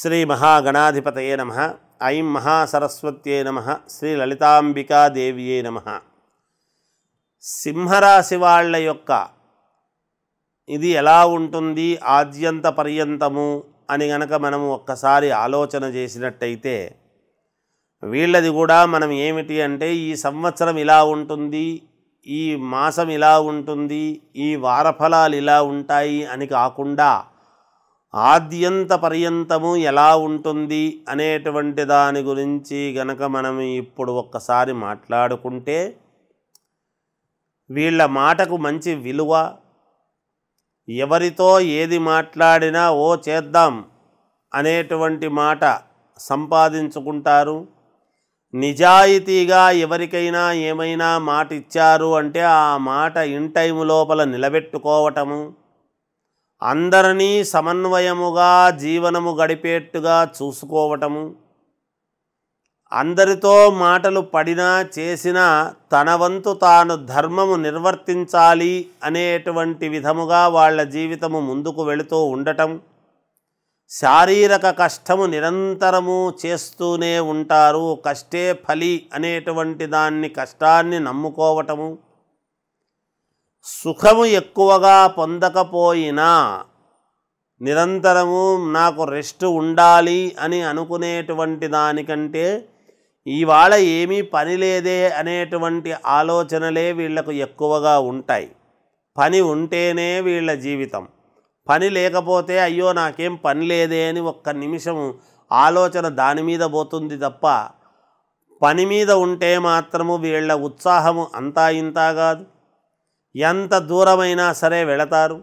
శ్రీ మహాగణాధిపతయే నమ ఐం మహాసరస్వత్యే నమ శ్రీ లలితాంబికాదేవియే నమ సింహరాశి వాళ్ళ యొక్క ఇది ఎలా ఉంటుంది ఆద్యంత పర్యంతము అని గనక మనము ఒక్కసారి ఆలోచన చేసినట్టయితే వీళ్ళది కూడా మనం ఏమిటి అంటే ఈ సంవత్సరం ఇలా ఉంటుంది ఈ మాసం ఇలా ఉంటుంది ఈ వారఫలాలు ఇలా ఉంటాయి అని కాకుండా ఆద్యంత పర్యంతము ఎలా ఉంటుంది అనేటువంటి దాని గురించి గనక మనం ఇప్పుడు ఒక్కసారి మాట్లాడుకుంటే వీళ్ళ మాటకు మంచి విలువ ఎవరితో ఏది మాట్లాడినా ఓ చేద్దాం అనేటువంటి మాట సంపాదించుకుంటారు నిజాయితీగా ఎవరికైనా ఏమైనా మాట ఇచ్చారు అంటే ఆ మాట ఇన్ టైం లోపల నిలబెట్టుకోవటము అందరినీ సమన్వయముగా జీవనము గడిపేట్టుగా చూసుకోవటము అందరితో మాటలు పడినా చేసినా తన వంతు తాను ధర్మము నిర్వర్తించాలి అనేటువంటి విధముగా వాళ్ళ జీవితము ముందుకు వెళుతూ ఉండటం శారీరక కష్టము నిరంతరము చేస్తూనే ఉంటారు కష్టే ఫలి అనేటువంటి దాన్ని కష్టాన్ని నమ్ముకోవటము సుఖము ఎక్కువగా పొందకపోయినా నిరంతరము నాకు రెస్ట్ ఉండాలి అని అనుకునేటువంటి దానికంటే ఇవాళ ఏమీ పని లేదే అనేటువంటి ఆలోచనలే వీళ్లకు ఎక్కువగా ఉంటాయి పని ఉంటేనే వీళ్ళ జీవితం పని లేకపోతే అయ్యో నాకేం పని లేదే అని ఒక్క నిమిషము ఆలోచన దాని మీద పోతుంది తప్ప పని మీద ఉంటే మాత్రము వీళ్ళ ఉత్సాహము అంతా ఇంతా కాదు ఎంత దూరమైనా సరే వెళతారు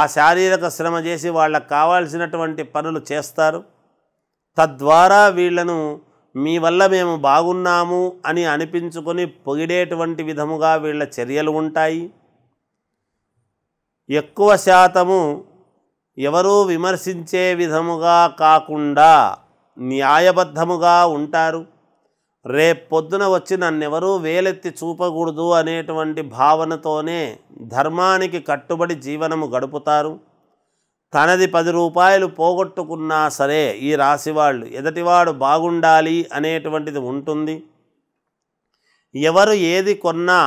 ఆ శారీరక శ్రమ చేసి వాళ్ళకు కావాల్సినటువంటి పనులు చేస్తారు తద్వారా వీళ్లను మీ వల్ల మేము బాగున్నాము అని అనిపించుకొని పొగిడేటువంటి విధముగా వీళ్ళ చర్యలు ఉంటాయి ఎక్కువ శాతము ఎవరూ విమర్శించే విధముగా కాకుండా న్యాయబద్ధముగా ఉంటారు రేపు పొద్దున వచ్చి నన్నెవరూ వేలెత్తి చూపకూడదు అనేటువంటి భావనతోనే ధర్మానికి కట్టుబడి జీవనము గడుపుతారు తనది పది రూపాయలు పోగొట్టుకున్నా సరే ఈ రాశివాళ్ళు ఎదటివాడు బాగుండాలి అనేటువంటిది ఉంటుంది ఎవరు ఏది కొన్నా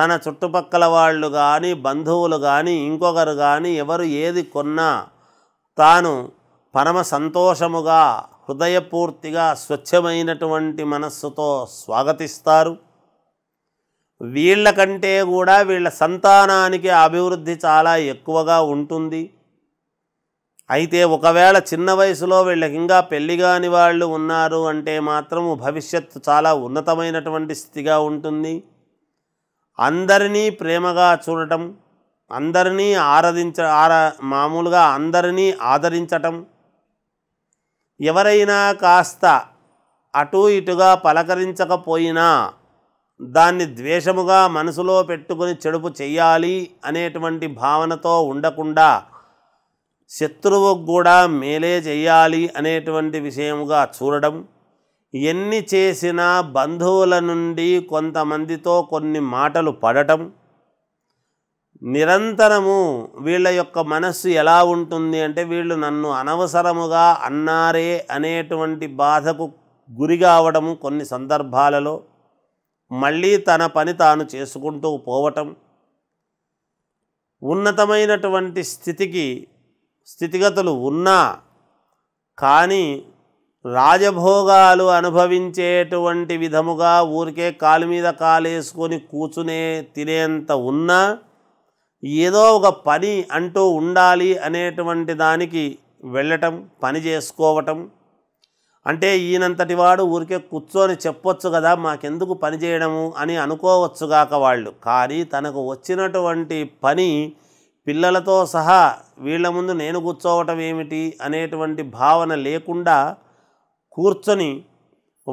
తన చుట్టుపక్కల వాళ్ళు కానీ బంధువులు కానీ ఇంకొకరు కానీ ఎవరు ఏది కొన్నా తాను పరమ సంతోషముగా హృదయపూర్తిగా స్వచ్ఛమైనటువంటి మనస్సుతో స్వాగతిస్తారు వీళ్ళకంటే కూడా వీళ్ళ సంతానానికి అభివృద్ధి చాలా ఎక్కువగా ఉంటుంది అయితే ఒకవేళ చిన్న వయసులో వీళ్ళకి ఇంకా పెళ్లి కాని వాళ్ళు ఉన్నారు అంటే మాత్రం భవిష్యత్తు చాలా ఉన్నతమైనటువంటి స్థితిగా ఉంటుంది అందరినీ ప్రేమగా చూడటం అందరినీ ఆరాధించ ఆరా మామూలుగా అందరినీ ఆదరించటం ఎవరైనా కాస్త అటు ఇటుగా పలకరించకపోయినా దాన్ని ద్వేషముగా మనసులో పెట్టుకుని చెడుపు చెయ్యాలి అనేటువంటి భావనతో ఉండకుండా శత్రువుకు కూడా మేలే చేయాలి అనేటువంటి విషయముగా చూడడం ఎన్ని చేసినా బంధువుల నుండి కొంతమందితో కొన్ని మాటలు పడటం నిరంతరము వీళ్ళ యొక్క మనస్సు ఎలా ఉంటుంది అంటే వీళ్ళు నన్ను అనవసరముగా అన్నారే అనేటువంటి బాధకు గురి కావడము కొన్ని సందర్భాలలో మళ్ళీ తన పని తాను చేసుకుంటూ పోవటం ఉన్నతమైనటువంటి స్థితికి స్థితిగతులు ఉన్నా కానీ రాజభోగాలు అనుభవించేటువంటి విధముగా ఊరికే కాలు మీద కాలేసుకొని కూర్చునే తినేంత ఉన్నా ఏదో ఒక పని అంటూ ఉండాలి అనేటువంటి దానికి వెళ్ళటం పని చేసుకోవటం అంటే ఈయనంతటి వాడు ఊరికే కూర్చొని చెప్పొచ్చు కదా మాకెందుకు పని చేయడము అని అనుకోవచ్చుగాక వాళ్ళు కానీ తనకు వచ్చినటువంటి పని పిల్లలతో సహా వీళ్ళ ముందు నేను కూర్చోవటం ఏమిటి అనేటువంటి భావన లేకుండా కూర్చొని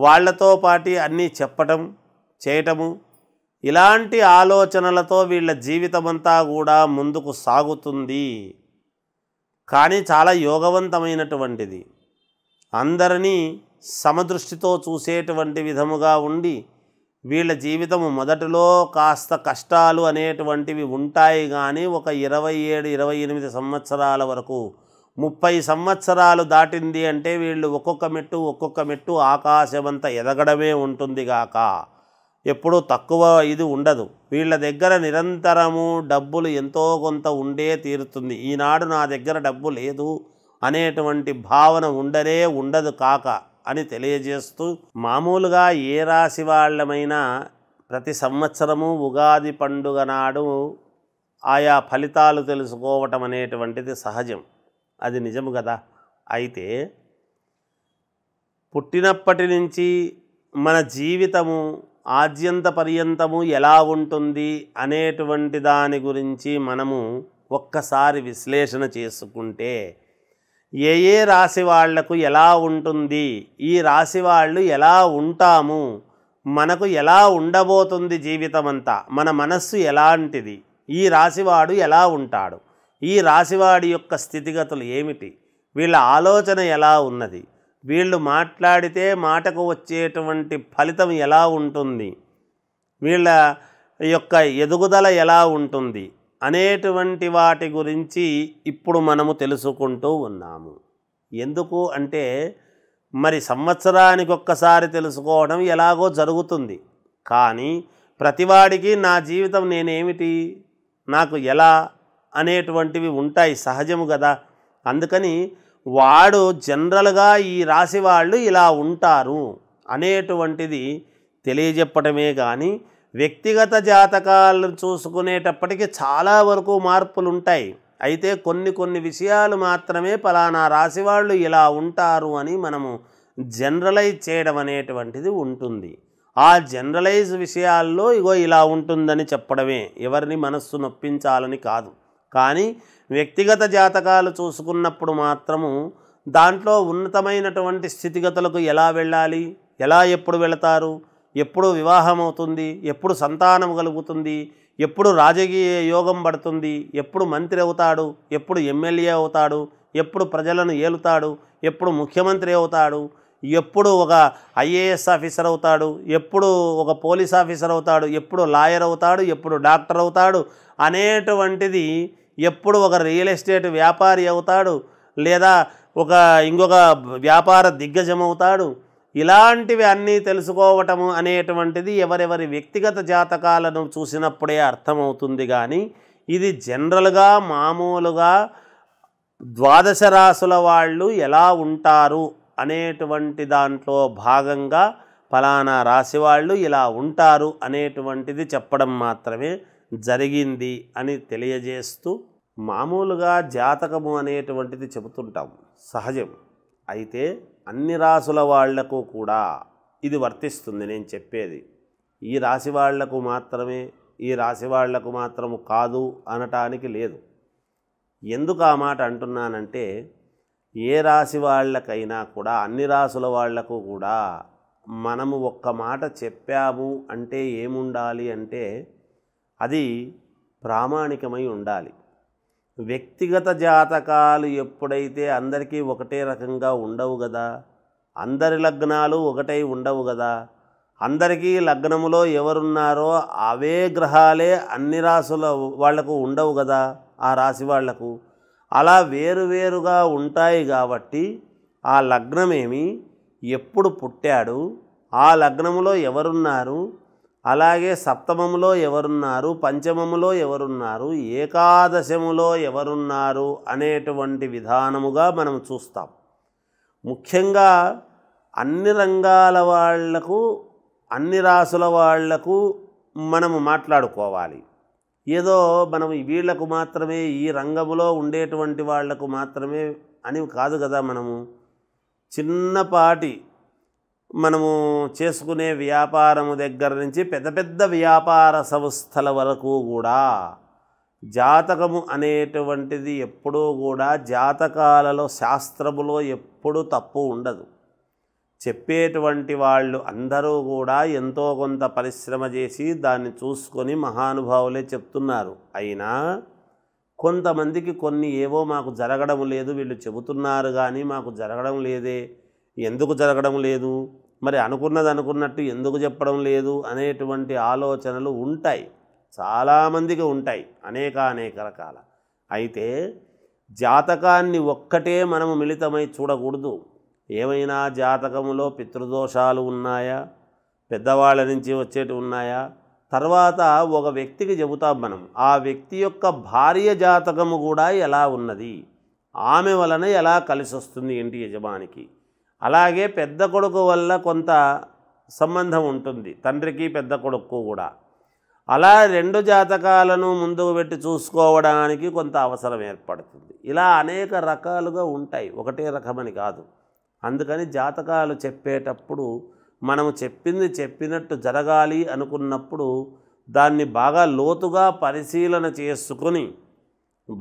వాళ్లతో పాటి అన్నీ చెప్పటం చేయటము ఇలాంటి ఆలోచనలతో వీళ్ళ జీవితమంతా కూడా ముందుకు సాగుతుంది కానీ చాలా యోగవంతమైనటువంటిది అందరినీ సమదృష్టితో చూసేటువంటి విధముగా ఉండి వీళ్ళ జీవితము మొదటిలో కాస్త కష్టాలు అనేటువంటివి ఉంటాయి కానీ ఒక ఇరవై ఏడు ఇరవై ఎనిమిది సంవత్సరాల వరకు ముప్పై సంవత్సరాలు దాటింది అంటే వీళ్ళు ఒక్కొక్క మెట్టు ఒక్కొక్క మెట్టు ఆకాశమంత ఎదగడమే ఉంటుందిగాక ఎప్పుడూ తక్కువ ఇది ఉండదు వీళ్ళ దగ్గర నిరంతరము డబ్బులు ఎంతో కొంత ఉండే తీరుతుంది ఈనాడు నా దగ్గర డబ్బు లేదు అనేటువంటి భావన ఉండనే ఉండదు కాక అని తెలియజేస్తూ మామూలుగా ఏ రాశి వాళ్ళమైనా ప్రతి సంవత్సరము ఉగాది పండుగ నాడు ఆయా ఫలితాలు తెలుసుకోవటం అనేటువంటిది సహజం అది నిజము కదా అయితే పుట్టినప్పటి నుంచి మన జీవితము ఆద్యంత పర్యంతము ఎలా ఉంటుంది అనేటువంటి దాని గురించి మనము ఒక్కసారి విశ్లేషణ చేసుకుంటే ఏ ఏ రాశి వాళ్లకు ఎలా ఉంటుంది ఈ రాశి వాళ్ళు ఎలా ఉంటాము మనకు ఎలా ఉండబోతుంది జీవితం అంతా మన మనస్సు ఎలాంటిది ఈ రాశివాడు ఎలా ఉంటాడు ఈ రాశివాడి యొక్క స్థితిగతులు ఏమిటి వీళ్ళ ఆలోచన ఎలా ఉన్నది వీళ్ళు మాట్లాడితే మాటకు వచ్చేటువంటి ఫలితం ఎలా ఉంటుంది వీళ్ళ యొక్క ఎదుగుదల ఎలా ఉంటుంది అనేటువంటి వాటి గురించి ఇప్పుడు మనము తెలుసుకుంటూ ఉన్నాము ఎందుకు అంటే మరి సంవత్సరానికి ఒక్కసారి తెలుసుకోవడం ఎలాగో జరుగుతుంది కానీ ప్రతివాడికి నా జీవితం నేనేమిటి నాకు ఎలా అనేటువంటివి ఉంటాయి సహజము కదా అందుకని వాడు జనరల్గా ఈ రాశి వాళ్ళు ఇలా ఉంటారు అనేటువంటిది తెలియజెప్పటమే కానీ వ్యక్తిగత జాతకాలను చూసుకునేటప్పటికీ చాలా వరకు మార్పులు ఉంటాయి అయితే కొన్ని కొన్ని విషయాలు మాత్రమే పలానా రాశి వాళ్ళు ఇలా ఉంటారు అని మనము జనరలైజ్ చేయడం అనేటువంటిది ఉంటుంది ఆ జనరలైజ్ విషయాల్లో ఇగో ఇలా ఉంటుందని చెప్పడమే ఎవరిని మనస్సు నొప్పించాలని కాదు కానీ వ్యక్తిగత జాతకాలు చూసుకున్నప్పుడు మాత్రము దాంట్లో ఉన్నతమైనటువంటి స్థితిగతులకు ఎలా వెళ్ళాలి ఎలా ఎప్పుడు వెళతారు ఎప్పుడు వివాహం అవుతుంది ఎప్పుడు సంతానం కలుగుతుంది ఎప్పుడు రాజకీయ యోగం పడుతుంది ఎప్పుడు మంత్రి అవుతాడు ఎప్పుడు ఎమ్మెల్యే అవుతాడు ఎప్పుడు ప్రజలను ఏలుతాడు ఎప్పుడు ముఖ్యమంత్రి అవుతాడు ఎప్పుడు ఒక ఐఏఎస్ ఆఫీసర్ అవుతాడు ఎప్పుడు ఒక పోలీస్ ఆఫీసర్ అవుతాడు ఎప్పుడు లాయర్ అవుతాడు ఎప్పుడు డాక్టర్ అవుతాడు అనేటువంటిది ఎప్పుడు ఒక రియల్ ఎస్టేట్ వ్యాపారి అవుతాడు లేదా ఒక ఇంకొక వ్యాపార దిగ్గజం అవుతాడు ఇలాంటివి అన్నీ తెలుసుకోవటము అనేటువంటిది ఎవరెవరి వ్యక్తిగత జాతకాలను చూసినప్పుడే అర్థమవుతుంది కానీ ఇది జనరల్గా మామూలుగా ద్వాదశ రాసుల వాళ్ళు ఎలా ఉంటారు అనేటువంటి దాంట్లో భాగంగా ఫలానా రాశి వాళ్ళు ఇలా ఉంటారు అనేటువంటిది చెప్పడం మాత్రమే జరిగింది అని తెలియజేస్తూ మామూలుగా జాతకము అనేటువంటిది చెబుతుంటాం సహజం అయితే అన్ని రాసుల వాళ్లకు కూడా ఇది వర్తిస్తుంది నేను చెప్పేది ఈ రాశి వాళ్లకు మాత్రమే ఈ రాశి వాళ్లకు మాత్రము కాదు అనటానికి లేదు ఎందుకు ఆ మాట అంటున్నానంటే ఏ రాశి వాళ్ళకైనా కూడా అన్ని రాసుల వాళ్లకు కూడా మనము ఒక్క మాట చెప్పాము అంటే ఏముండాలి అంటే అది ప్రామాణికమై ఉండాలి వ్యక్తిగత జాతకాలు ఎప్పుడైతే అందరికీ ఒకటే రకంగా ఉండవు కదా అందరి లగ్నాలు ఒకటై ఉండవు కదా అందరికీ లగ్నములో ఎవరున్నారో అవే గ్రహాలే అన్ని రాసుల వాళ్లకు ఉండవు కదా ఆ రాశి వాళ్లకు అలా వేరువేరుగా ఉంటాయి కాబట్టి ఆ లగ్నమేమి ఎప్పుడు పుట్టాడు ఆ లగ్నములో ఎవరున్నారు అలాగే సప్తమంలో ఎవరున్నారు పంచమములో ఎవరున్నారు ఏకాదశములో ఎవరున్నారు అనేటువంటి విధానముగా మనం చూస్తాం ముఖ్యంగా అన్ని రంగాల వాళ్లకు అన్ని రాసుల వాళ్లకు మనము మాట్లాడుకోవాలి ఏదో మనం వీళ్లకు మాత్రమే ఈ రంగములో ఉండేటువంటి వాళ్లకు మాత్రమే అని కాదు కదా మనము చిన్నపాటి మనము చేసుకునే వ్యాపారము దగ్గర నుంచి పెద్ద పెద్ద వ్యాపార సంస్థల వరకు కూడా జాతకము అనేటువంటిది ఎప్పుడూ కూడా జాతకాలలో శాస్త్రములో ఎప్పుడూ తప్పు ఉండదు చెప్పేటువంటి వాళ్ళు అందరూ కూడా ఎంతో కొంత పరిశ్రమ చేసి దాన్ని చూసుకొని మహానుభావులే చెప్తున్నారు అయినా కొంతమందికి కొన్ని ఏవో మాకు జరగడం లేదు వీళ్ళు చెబుతున్నారు కానీ మాకు జరగడం లేదే ఎందుకు జరగడం లేదు మరి అనుకున్నది అనుకున్నట్టు ఎందుకు చెప్పడం లేదు అనేటువంటి ఆలోచనలు ఉంటాయి చాలామందికి ఉంటాయి అనేక అనేక రకాల అయితే జాతకాన్ని ఒక్కటే మనము మిళితమై చూడకూడదు ఏమైనా జాతకములో పితృదోషాలు ఉన్నాయా పెద్దవాళ్ళ నుంచి వచ్చేటి ఉన్నాయా తర్వాత ఒక వ్యక్తికి చెబుతాం మనం ఆ వ్యక్తి యొక్క భార్య జాతకము కూడా ఎలా ఉన్నది ఆమె వలన ఎలా కలిసి వస్తుంది ఇంటి యజమానికి అలాగే పెద్ద కొడుకు వల్ల కొంత సంబంధం ఉంటుంది తండ్రికి పెద్ద కొడుకు కూడా అలా రెండు జాతకాలను ముందుకు పెట్టి చూసుకోవడానికి కొంత అవసరం ఏర్పడుతుంది ఇలా అనేక రకాలుగా ఉంటాయి ఒకటే రకమని కాదు అందుకని జాతకాలు చెప్పేటప్పుడు మనము చెప్పింది చెప్పినట్టు జరగాలి అనుకున్నప్పుడు దాన్ని బాగా లోతుగా పరిశీలన చేసుకొని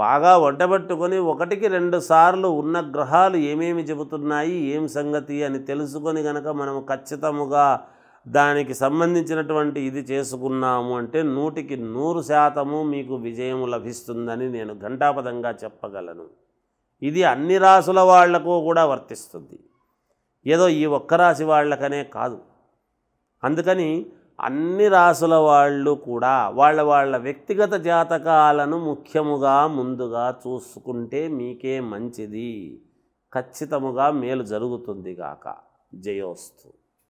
బాగా వంటబెట్టుకొని ఒకటికి రెండు సార్లు ఉన్న గ్రహాలు ఏమేమి చెబుతున్నాయి ఏం సంగతి అని తెలుసుకొని గనక మనం ఖచ్చితముగా దానికి సంబంధించినటువంటి ఇది చేసుకున్నాము అంటే నూటికి నూరు శాతము మీకు విజయం లభిస్తుందని నేను ఘంటాపదంగా చెప్పగలను ఇది అన్ని రాసుల వాళ్లకు కూడా వర్తిస్తుంది ఏదో ఈ ఒక్క రాశి వాళ్ళకనే కాదు అందుకని అన్ని రాసుల వాళ్ళు కూడా వాళ్ళ వాళ్ళ వ్యక్తిగత జాతకాలను ముఖ్యముగా ముందుగా చూసుకుంటే మీకే మంచిది ఖచ్చితముగా మేలు జరుగుతుంది గాక జయోస్తు